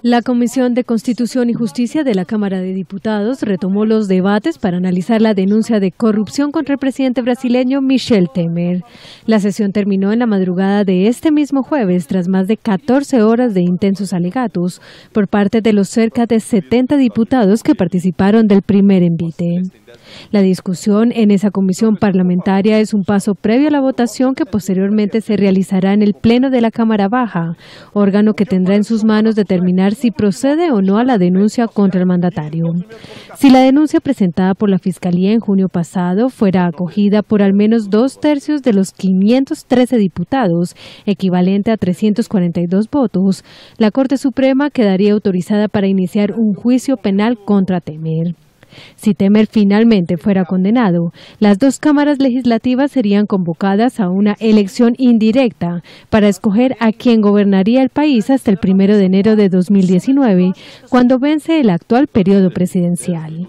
La Comisión de Constitución y Justicia de la Cámara de Diputados retomó los debates para analizar la denuncia de corrupción contra el presidente brasileño Michel Temer. La sesión terminó en la madrugada de este mismo jueves tras más de 14 horas de intensos alegatos por parte de los cerca de 70 diputados que participaron del primer envite. La discusión en esa comisión parlamentaria es un paso previo a la votación que posteriormente se realizará en el Pleno de la Cámara Baja, órgano que tendrá en sus manos determinar si procede o no a la denuncia contra el mandatario. Si la denuncia presentada por la Fiscalía en junio pasado fuera acogida por al menos dos tercios de los 513 diputados, equivalente a 342 votos, la Corte Suprema quedaría autorizada para iniciar un juicio penal contra Temer. Si Temer finalmente fuera condenado, las dos cámaras legislativas serían convocadas a una elección indirecta para escoger a quien gobernaría el país hasta el primero de enero de 2019, cuando vence el actual periodo presidencial.